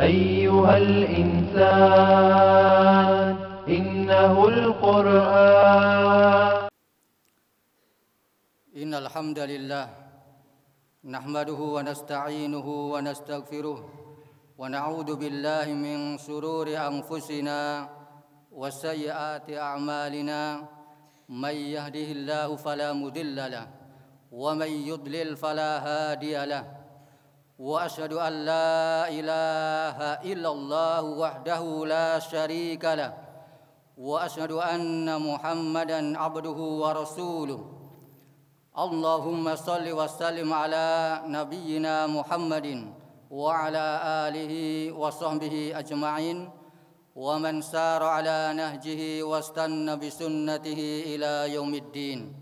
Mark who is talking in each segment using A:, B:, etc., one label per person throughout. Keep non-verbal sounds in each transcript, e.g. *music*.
A: أيها الإنسان إنه القرآن إن الحمد لله نحمده ونستعينه ونستغفره ونعوذ بالله من شرور أنفسنا وسيئات أعمالنا من يهده الله فلا مضل له ومن يضلل فلا هادي له واشهد ان لا اله الا الله وحده لا شريك له واشهد ان محمدا عبده ورسوله اللهم صل وسلم على نبينا محمد وعلى اله وصحبه اجمعين ومن سار على نهجه واستنى بسنته الى يوم الدين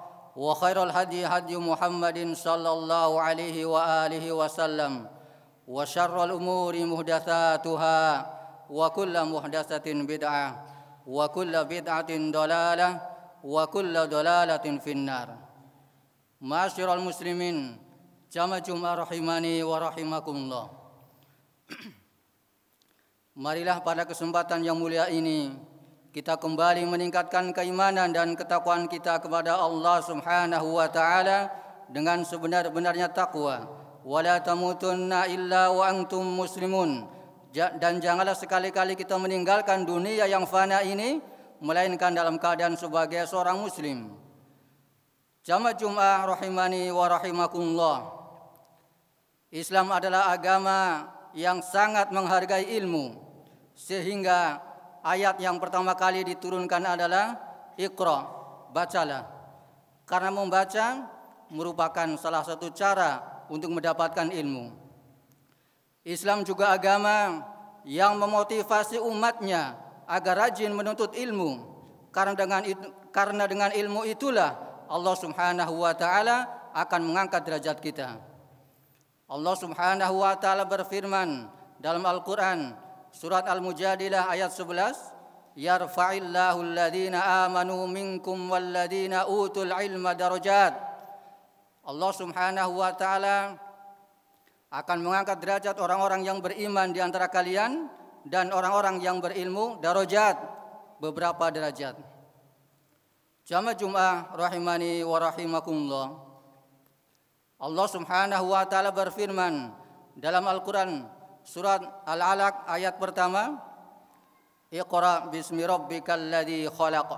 A: وخير الهدي هدي محمد صلى الله عليه وآله وسلم وشر الأمور محدثاتها وكل محدثة بدعة وكل بدعة ضلالة وكل ضلالة في النار معاشر المسلمين جمع جمع rahimani wa rahimakumullah Marilah pada kesempatan yang mulia ini kita kembali meningkatkan keimanan dan ketakwaan kita kepada Allah Subhanahu wa taala dengan sebenar-benarnya takwa. Wala tamutunna illa wa antum muslimun. Dan janganlah sekali-kali kita meninggalkan dunia yang fana ini melainkan dalam keadaan sebagai seorang muslim. Jamaah Jum'ah rahimani wa rahimakumullah. Islam adalah agama yang sangat menghargai ilmu sehingga ayat yang pertama kali diturunkan adalah Iqra, bacalah. Karena membaca merupakan salah satu cara untuk mendapatkan ilmu. Islam juga agama yang memotivasi umatnya agar rajin menuntut ilmu karena dengan karena dengan ilmu itulah Allah Subhanahu wa taala akan mengangkat derajat kita. Allah Subhanahu wa taala berfirman dalam Al-Qur'an Surat Al-Mujadilah ayat 11 Yarfa'illahu alladhina amanu minkum walladhina utul ilma darajat Allah subhanahu wa ta'ala akan mengangkat derajat orang-orang yang beriman di antara kalian dan orang-orang yang berilmu darajat beberapa derajat. Jamaah Jum'ah rahimani wa rahimakumullah. Allah Subhanahu wa taala berfirman dalam Al-Qur'an surat Al-Alaq ayat pertama Iqra bismi rabbikal ladzi khalaq.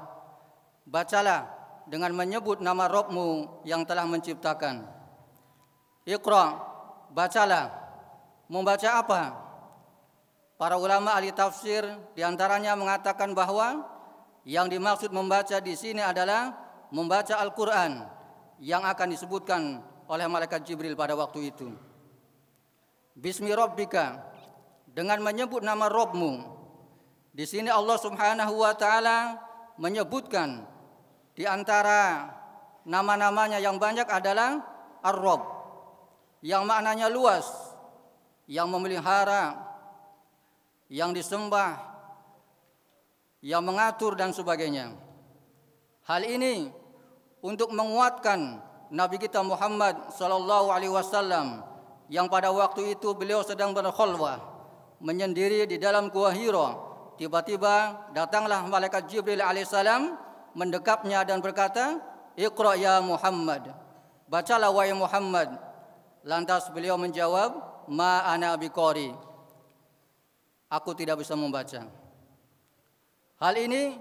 A: Bacalah dengan menyebut nama Rabbmu yang telah menciptakan. Iqra, bacalah. Membaca apa? Para ulama ahli tafsir diantaranya mengatakan bahwa yang dimaksud membaca di sini adalah membaca Al-Quran yang akan disebutkan oleh malaikat Jibril pada waktu itu. Bismi Rabbika dengan menyebut nama Robmu. Di sini Allah Subhanahu wa taala menyebutkan di antara nama-namanya yang banyak adalah Ar-Rabb yang maknanya luas, yang memelihara, yang disembah, yang mengatur dan sebagainya. Hal ini untuk menguatkan Nabi kita Muhammad sallallahu alaihi wasallam yang pada waktu itu beliau sedang berkhulwah menyendiri di dalam gua Hira. Tiba-tiba datanglah malaikat Jibril alaihissalam mendekapnya dan berkata, "Iqra ya Muhammad." Bacalah wahai Muhammad. Lantas beliau menjawab, "Ma ana biqari." Aku tidak bisa membaca. Hal ini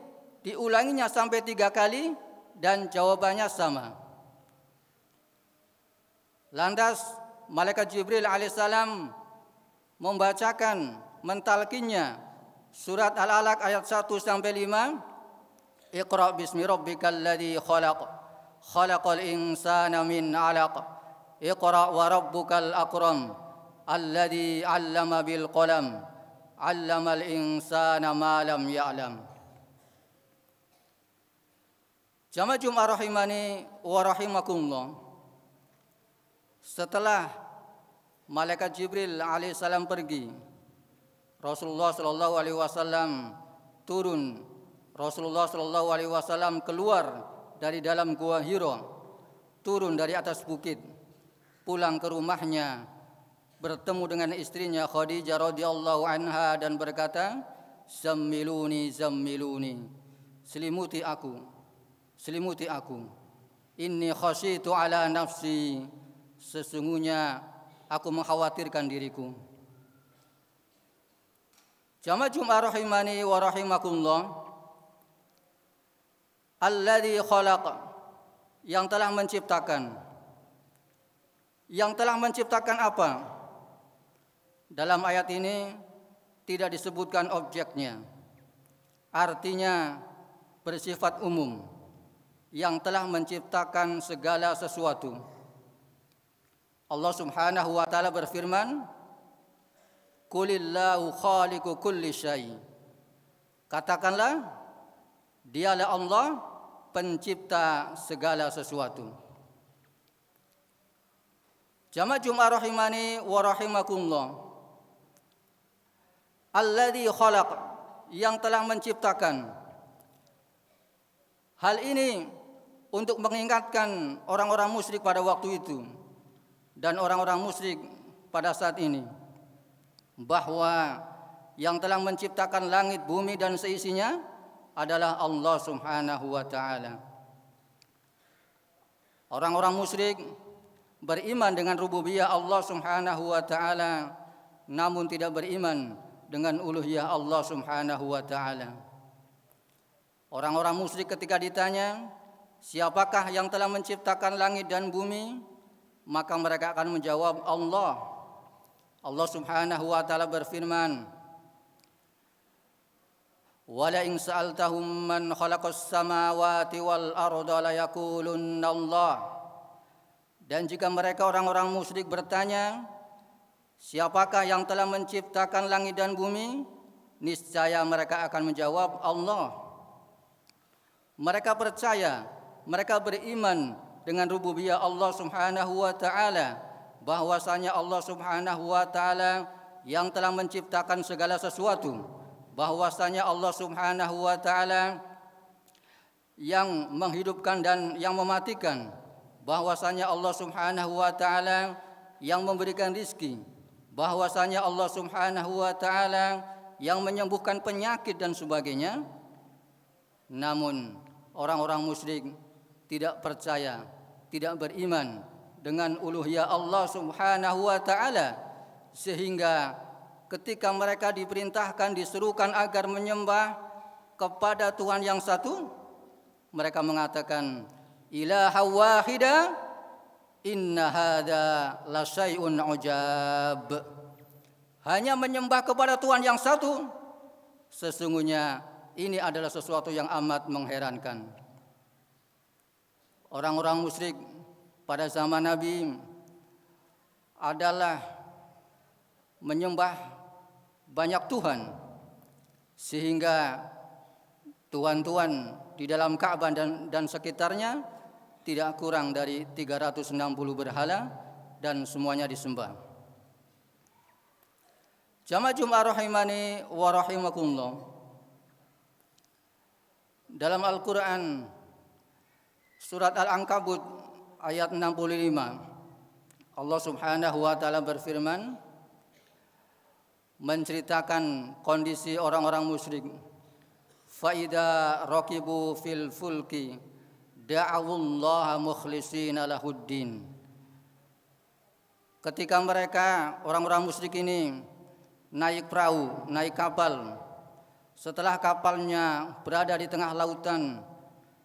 A: diulanginya sampai tiga kali dan jawabannya sama. Lantas malaikat Jibril alaihissalam membacakan mentalkinya surat Al-Alaq ayat 1 sampai 5 Iqra bismi rabbikal ladzi khalaq khalaqal insana min 'alaq Iqra wa rabbukal akram alladzi 'allama bil qalam 'allamal insana ma lam ya'lam Jamaah Jumat rahimani wa rahimakumullah setelah malaikat Jibril alaihissalam pergi, Rasulullah shallallahu alaihi wasallam turun. Rasulullah shallallahu alaihi wasallam keluar dari dalam gua Hiro, turun dari atas bukit, pulang ke rumahnya, bertemu dengan istrinya Khadijah radhiyallahu anha dan berkata, "Zammiluni, zammiluni. Selimuti aku. Selimuti aku. Inni khasyitu ala nafsi." Sesungguhnya aku mengkhawatirkan diriku. Jamaah Jum'ah rahimani wa rahimakumullah Alladhi khalaq Yang telah menciptakan Yang telah menciptakan apa? Dalam ayat ini tidak disebutkan objeknya Artinya bersifat umum Yang telah menciptakan segala sesuatu Allah Subhanahu wa taala berfirman, "Kulillahu khaliqu kulli syai." Katakanlah, dialah Allah pencipta segala sesuatu. Jamaah Jumat rahimani wa rahimakumullah. Alladhi khalaq yang telah menciptakan. Hal ini untuk mengingatkan orang-orang musyrik pada waktu itu dan orang-orang musyrik pada saat ini bahwa yang telah menciptakan langit, bumi dan seisinya adalah Allah Subhanahu wa taala. Orang-orang musyrik beriman dengan rububiyah Allah Subhanahu wa taala namun tidak beriman dengan uluhiyah Allah Subhanahu wa taala. Orang-orang musyrik ketika ditanya, siapakah yang telah menciptakan langit dan bumi? Maka mereka akan menjawab Allah. Allah Subhanahu wa taala berfirman, "Wala in sa'altahum man khalaqas samawati wal arda la yaqulunna Allah." Dan jika mereka orang-orang musyrik bertanya, "Siapakah yang telah menciptakan langit dan bumi?" niscaya mereka akan menjawab Allah. Mereka percaya, mereka beriman dengan rububiyah Allah Subhanahu wa taala bahwasanya Allah Subhanahu wa taala yang telah menciptakan segala sesuatu bahwasanya Allah Subhanahu wa taala yang menghidupkan dan yang mematikan bahwasanya Allah Subhanahu wa taala yang memberikan rizki bahwasanya Allah Subhanahu wa taala yang menyembuhkan penyakit dan sebagainya namun orang-orang musyrik tidak percaya, tidak beriman dengan uluhiyah Allah Subhanahu wa taala sehingga ketika mereka diperintahkan diserukan agar menyembah kepada Tuhan yang satu mereka mengatakan ilaha wahida inna hadza la syai'un ujab hanya menyembah kepada Tuhan yang satu sesungguhnya ini adalah sesuatu yang amat mengherankan orang-orang musyrik pada zaman Nabi adalah menyembah banyak Tuhan sehingga tuan-tuan di dalam Ka'bah dan, dan sekitarnya tidak kurang dari 360 berhala dan semuanya disembah. Jamaah Jum'ah rahimani wa rahimakumullah. Dalam Al-Qur'an Surat Al-Ankabut ayat 65. Allah Subhanahu wa taala berfirman menceritakan kondisi orang-orang musyrik. Faida rakibu fil fulki da'awullaha mukhlishina lahuddin. Ketika mereka orang-orang musyrik ini naik perahu, naik kapal, setelah kapalnya berada di tengah lautan,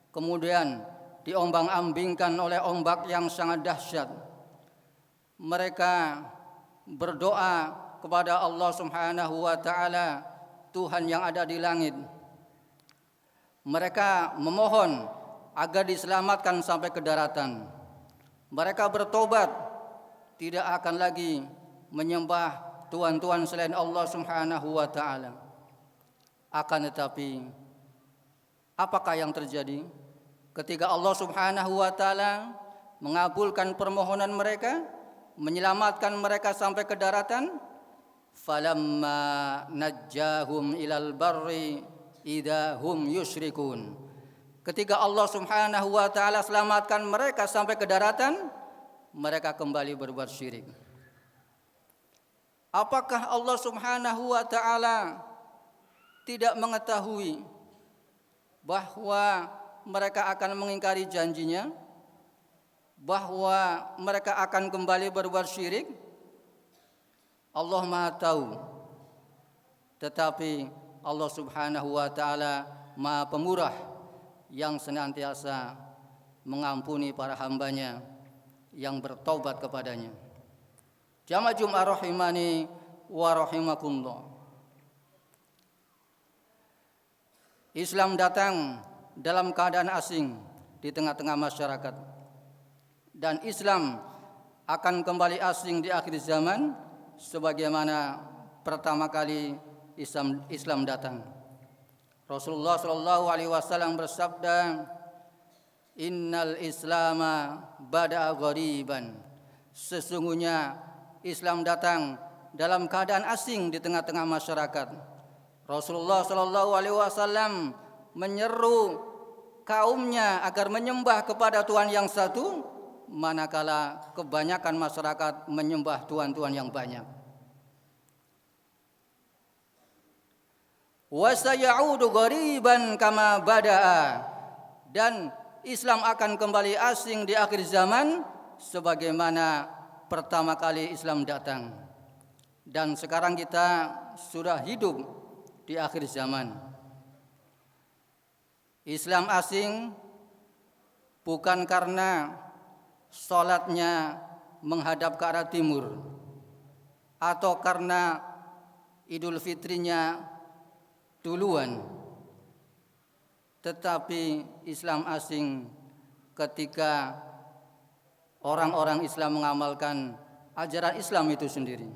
A: kemudian diombang-ambingkan oleh ombak yang sangat dahsyat. Mereka berdoa kepada Allah Subhanahu wa taala, Tuhan yang ada di langit. Mereka memohon agar diselamatkan sampai ke daratan. Mereka bertobat tidak akan lagi menyembah tuan-tuan selain Allah Subhanahu wa taala. Akan tetapi apakah yang terjadi? ketika Allah Subhanahu wa taala mengabulkan permohonan mereka, menyelamatkan mereka sampai ke daratan, falamma najjahum ilal barri idahum yusyrikun. Ketika Allah Subhanahu wa taala selamatkan mereka sampai ke daratan, mereka kembali berbuat syirik. Apakah Allah Subhanahu wa taala tidak mengetahui bahwa mereka akan mengingkari janjinya bahwa mereka akan kembali berbuat syirik Allah Maha tahu tetapi Allah Subhanahu wa taala Maha pemurah yang senantiasa mengampuni para hambanya yang bertobat kepadanya. Jamaah Jum'ah rahimani wa rahimakumullah. Islam datang dalam keadaan asing di tengah-tengah masyarakat dan Islam akan kembali asing di akhir zaman sebagaimana pertama kali Islam Islam datang. Rasulullah Shallallahu alaihi wasallam bersabda, "Innal Islama bada'a ghariban." Sesungguhnya Islam datang dalam keadaan asing di tengah-tengah masyarakat. Rasulullah Shallallahu alaihi wasallam menyeru kaumnya agar menyembah kepada Tuhan yang satu, manakala kebanyakan masyarakat menyembah Tuhan-Tuhan yang banyak. Wasayaudu ghariban kama bada'a dan Islam akan kembali asing di akhir zaman sebagaimana pertama kali Islam datang. Dan sekarang kita sudah hidup di akhir zaman. Islam asing bukan karena sholatnya menghadap ke arah timur atau karena Idul Fitrinya duluan tetapi Islam asing ketika orang-orang Islam mengamalkan ajaran Islam itu sendiri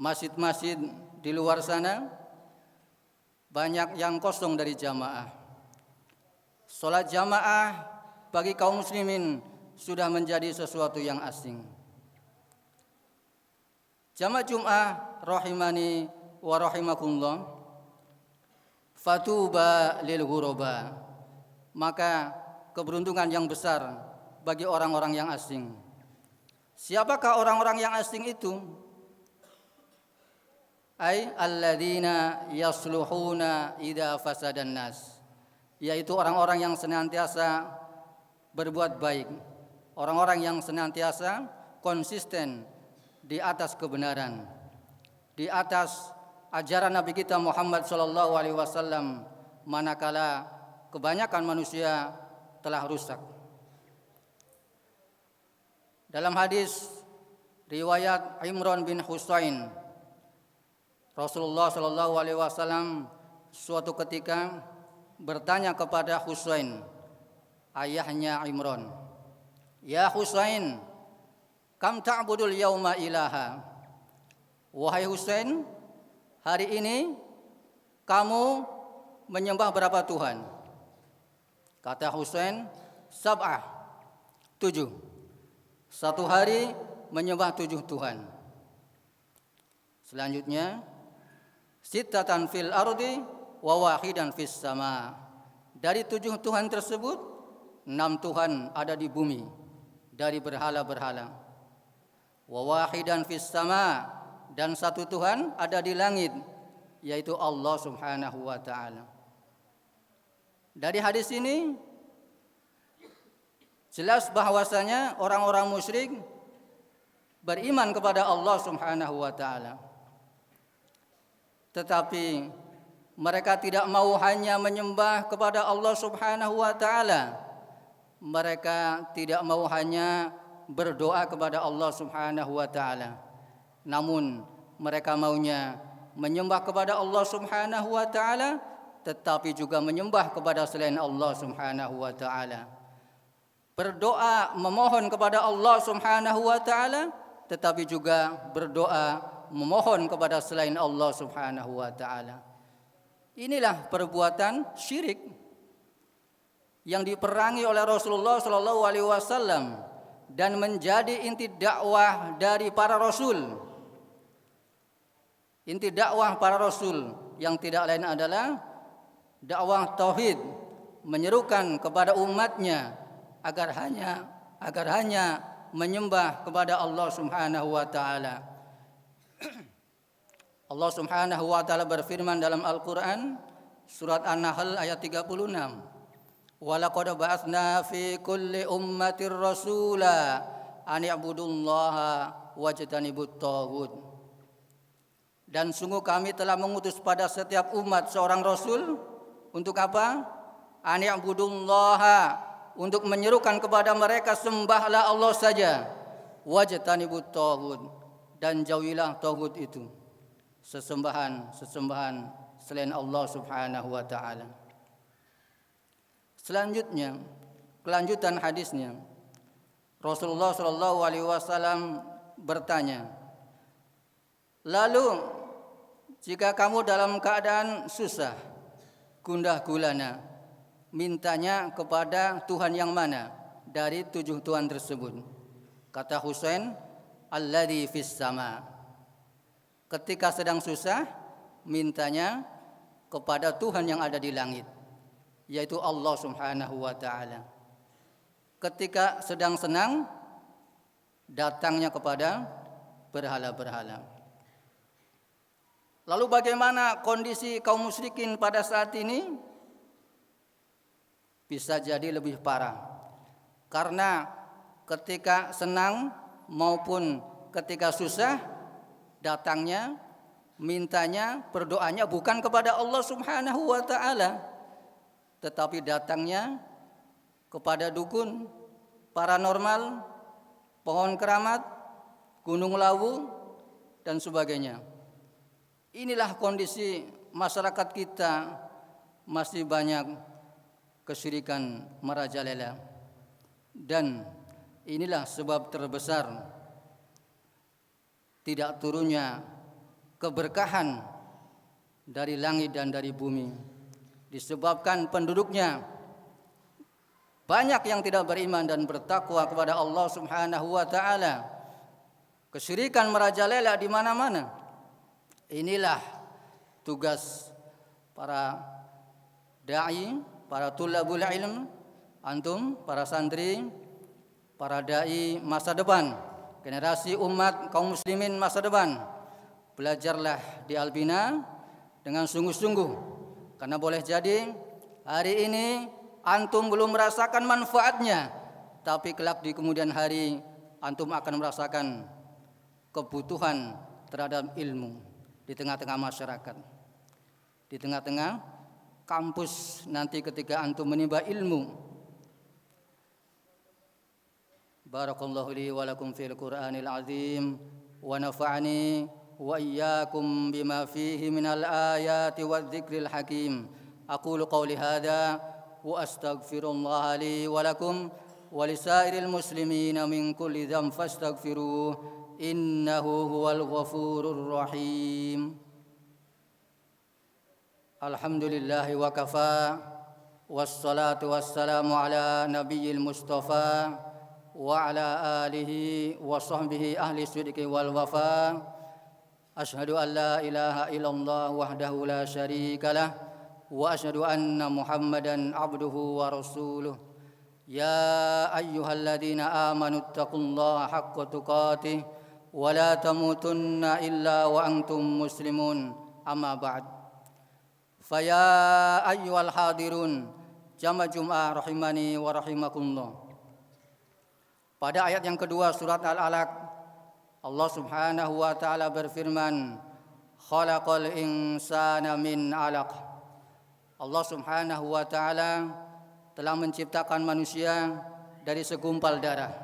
A: masjid-masjid di luar sana banyak yang kosong dari jamaah. Sholat jamaah bagi kaum muslimin sudah menjadi sesuatu yang asing. Jamaah Jum'ah rahimani wa rahimakumullah. Fatuba lil ghuraba. Maka keberuntungan yang besar bagi orang-orang yang asing. Siapakah orang-orang yang asing itu? ay alladzina yasluhuna idza fasadan nas yaitu orang-orang yang senantiasa berbuat baik orang-orang yang senantiasa konsisten di atas kebenaran di atas ajaran Nabi kita Muhammad sallallahu alaihi wasallam manakala kebanyakan manusia telah rusak dalam hadis riwayat Imran bin Husain Rasulullah Shallallahu Alaihi Wasallam suatu ketika bertanya kepada Husain, ayahnya Imran, Ya Husain, kam ta'budul yauma ilaha? Wahai Husain, hari ini kamu menyembah berapa Tuhan? Kata Husain, sab'ah, tujuh. Satu hari menyembah tujuh Tuhan. Selanjutnya, sittatan fil ardi wa wahidan fis sama. Dari tujuh Tuhan tersebut, enam Tuhan ada di bumi dari berhala-berhala. Wa wahidan fis sama dan satu Tuhan ada di langit yaitu Allah Subhanahu wa taala. Dari hadis ini jelas bahwasanya orang-orang musyrik beriman kepada Allah Subhanahu wa taala tetapi mereka tidak mau hanya menyembah kepada Allah Subhanahu wa taala. Mereka tidak mau hanya berdoa kepada Allah Subhanahu wa taala. Namun mereka maunya menyembah kepada Allah Subhanahu wa taala tetapi juga menyembah kepada selain Allah Subhanahu wa taala. Berdoa memohon kepada Allah Subhanahu wa taala tetapi juga berdoa memohon kepada selain Allah Subhanahu wa taala. Inilah perbuatan syirik yang diperangi oleh Rasulullah Sallallahu alaihi wasallam dan menjadi inti dakwah dari para rasul. Inti dakwah para rasul yang tidak lain adalah dakwah tauhid, menyerukan kepada umatnya agar hanya agar hanya menyembah kepada Allah Subhanahu wa taala *clears throat* Allah Subhanahu wa taala berfirman dalam Al-Qur'an surat An-Nahl ayat 36. Walaqad ba'atsna fi kulli ummatir rasula an i'budullaha wajtanibut taghut. Dan sungguh kami telah mengutus pada setiap umat seorang rasul untuk apa? An i'budullaha untuk menyerukan kepada mereka sembahlah Allah saja wajtanibut taghut dan jauhilah tauhid itu sesembahan-sesembahan selain Allah Subhanahu wa taala. Selanjutnya, kelanjutan hadisnya. Rasulullah SAW alaihi wasallam bertanya, "Lalu jika kamu dalam keadaan susah, gundah gulana, mintanya kepada Tuhan yang mana dari tujuh Tuhan tersebut?" Kata Husain, alladhi fis sama. Ketika sedang susah, mintanya kepada Tuhan yang ada di langit, yaitu Allah Subhanahu wa taala. Ketika sedang senang, datangnya kepada berhala-berhala. Lalu bagaimana kondisi kaum musyrikin pada saat ini? Bisa jadi lebih parah. Karena ketika senang maupun ketika susah datangnya mintanya berdoanya bukan kepada Allah Subhanahu wa taala tetapi datangnya kepada dukun, paranormal, pohon keramat, gunung lawu dan sebagainya. Inilah kondisi masyarakat kita masih banyak kesyirikan merajalela dan Inilah sebab terbesar tidak turunnya keberkahan dari langit dan dari bumi disebabkan penduduknya banyak yang tidak beriman dan bertakwa kepada Allah Subhanahu wa taala. Kesyirikan merajalela di mana-mana. Inilah tugas para dai, para tulabul ilm, antum, para santri, para dai masa depan, generasi umat kaum muslimin masa depan. Belajarlah di Albina dengan sungguh-sungguh karena boleh jadi hari ini antum belum merasakan manfaatnya, tapi kelak di kemudian hari antum akan merasakan kebutuhan terhadap ilmu di tengah-tengah masyarakat. Di tengah-tengah kampus nanti ketika antum menimba ilmu, بارك الله لي ولكم في القرآن العظيم ونفعني وإياكم بما فيه من الآيات والذكر الحكيم أقول قولي هذا وأستغفر الله لي ولكم ولسائر المسلمين من كل ذنب فاستغفروه إنه هو الغفور الرحيم الحمد لله وكفى والصلاة والسلام على نبي المصطفى وعلى آله وصحبه أهل الصدق والوفاء أشهد أن لا إله إلا الله وحده لا شريك له وأشهد أن محمدا عبده ورسوله يا أيها الذين آمنوا اتقوا الله حق تقاته ولا تموتن إلا وأنتم مسلمون أما بعد فيا أيها الحاضرون جمع جمعة رحمني ورحمكم الله Pada ayat yang kedua surat Al-Alaq Allah Subhanahu wa taala berfirman khalaqal insana min 'alaq Allah Subhanahu wa taala telah menciptakan manusia dari segumpal darah.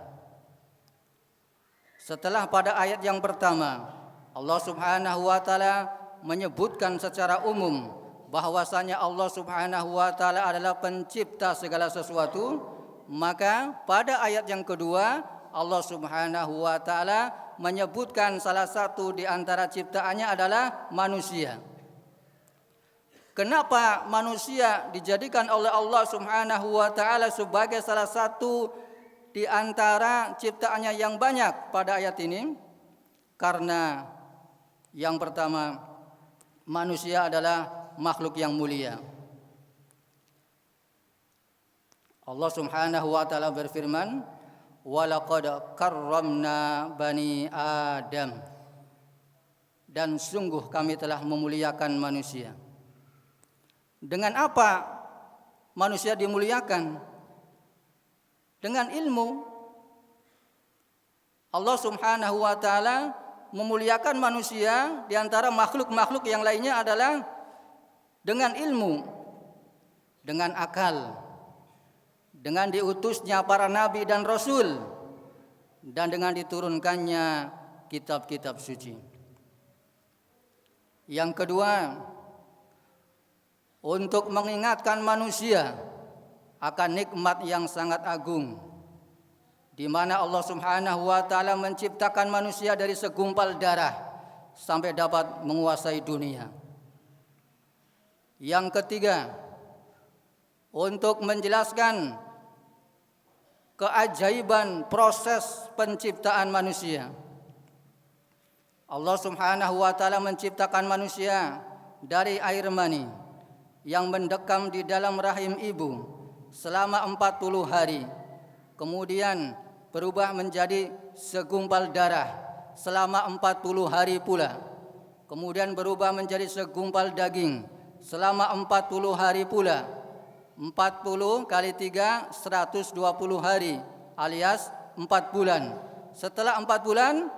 A: Setelah pada ayat yang pertama Allah Subhanahu wa taala menyebutkan secara umum bahwasanya Allah Subhanahu wa taala adalah pencipta segala sesuatu maka pada ayat yang kedua Allah Subhanahu wa taala menyebutkan salah satu di antara ciptaannya adalah manusia. Kenapa manusia dijadikan oleh Allah Subhanahu wa taala sebagai salah satu di antara ciptaannya yang banyak pada ayat ini? Karena yang pertama manusia adalah makhluk yang mulia. Allah Subhanahu wa taala berfirman, "Walaqad karramna bani Adam." Dan sungguh kami telah memuliakan manusia. Dengan apa manusia dimuliakan? Dengan ilmu. Allah Subhanahu wa taala memuliakan manusia di antara makhluk-makhluk yang lainnya adalah dengan ilmu, dengan akal dengan diutusnya para nabi dan rasul dan dengan diturunkannya kitab-kitab suci. Yang kedua, untuk mengingatkan manusia akan nikmat yang sangat agung di mana Allah Subhanahu wa taala menciptakan manusia dari segumpal darah sampai dapat menguasai dunia. Yang ketiga, untuk menjelaskan keajaiban proses penciptaan manusia. Allah Subhanahu wa taala menciptakan manusia dari air mani yang mendekam di dalam rahim ibu selama 40 hari. Kemudian berubah menjadi segumpal darah selama 40 hari pula. Kemudian berubah menjadi segumpal daging selama 40 hari pula 40 kali 3 120 hari alias 4 bulan. Setelah 4 bulan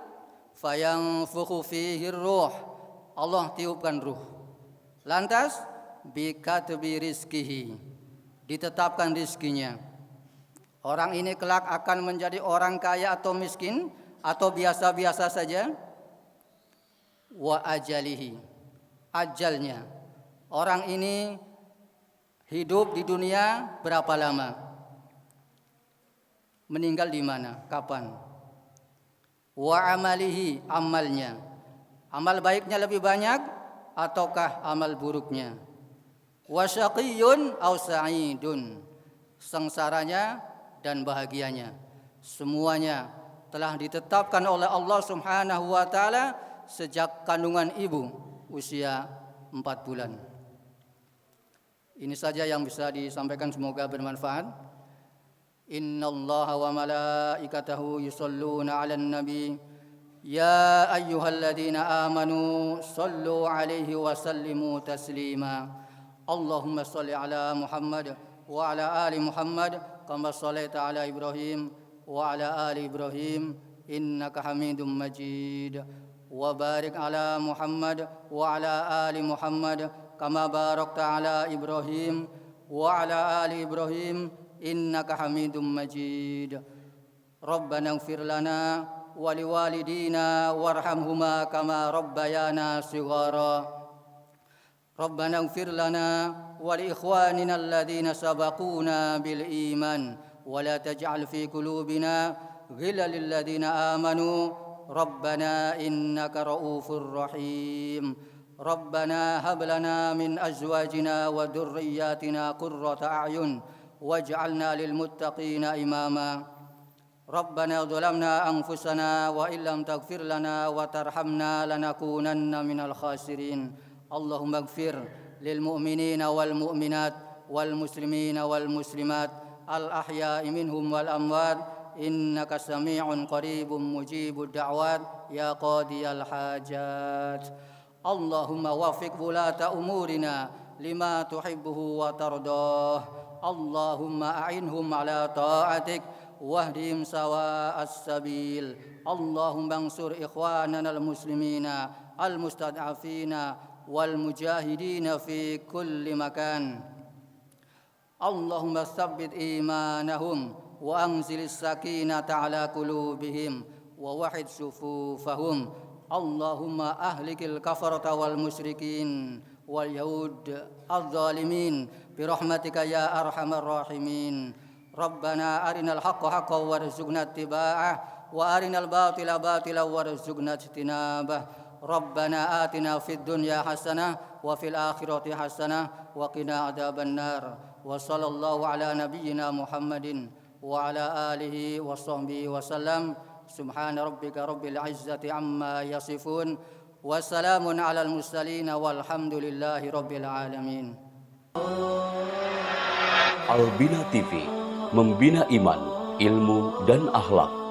A: fayang fihi ruh. Allah tiupkan ruh. Lantas bikatbi rizkihi ditetapkan rizkinya. Orang ini kelak akan menjadi orang kaya atau miskin atau biasa-biasa saja. Wa ajalihi ajalnya. Orang ini Hidup di dunia berapa lama? Meninggal di mana? Kapan? Wa amalihi amalnya. Amal baiknya lebih banyak ataukah amal buruknya? Wa syaqiyun aw sa'idun. Sengsaranya dan bahagianya. Semuanya telah ditetapkan oleh Allah Subhanahu wa taala sejak kandungan ibu usia 4 bulan. Ini saja yang bisa disampaikan semoga bermanfaat. Inna Allah wa malaikatahu yusalluna 'alan nabi. Ya ayyuhalladzina amanu sallu 'alaihi wa sallimu taslima. Allahumma salli 'ala Muhammad wa 'ala ali Muhammad kama sallaita 'ala Ibrahim wa 'ala ali Ibrahim innaka Hamidum Majid. Wa barik 'ala Muhammad wa 'ala ali Muhammad كما باركت على إبراهيم وعلى آل إبراهيم إنك حميد مجيد ربنا اغفر لنا ولوالدينا وارحمهما كما ربيانا صغارا ربنا اغفر لنا ولإخواننا الذين سبقونا بالإيمان ولا تجعل في قلوبنا غلا للذين آمنوا ربنا إنك رؤوف رحيم ربنا هب لنا من ازواجنا وذرياتنا قره اعين واجعلنا للمتقين اماما ربنا ظلمنا انفسنا وان لم تغفر لنا وترحمنا لنكونن من الخاسرين اللهم اغفر للمؤمنين والمؤمنات والمسلمين والمسلمات الاحياء منهم والاموات إنك سميع قريب مجيب الدعوات يا قاضي الحاجات اللهم وفق ولاة أمورنا لما تحبه وترضاه اللهم أعنهم على طاعتك واهدهم سواء السبيل اللهم انصر إخواننا المسلمين المستضعفين والمجاهدين في كل مكان اللهم ثبت إيمانهم وأنزل السكينة على قلوبهم ووحد صفوفهم اللهم أهلك الكفرة والمشركين واليهود الظالمين برحمتك يا أرحم الراحمين ربنا أرنا الحق حقا وارزقنا اتباعه وأرنا الباطل باطلا وارزقنا اجتنابه ربنا آتنا في الدنيا حسنة وفي الآخرة حسنة وقنا عذاب النار وصلى الله على نبينا محمد وعلى آله وصحبه وسلم سبحان ربك رب العزة عما يصفون وسلام على المرسلين والحمد لله رب العالمين Albina TV membina iman, ilmu dan akhlak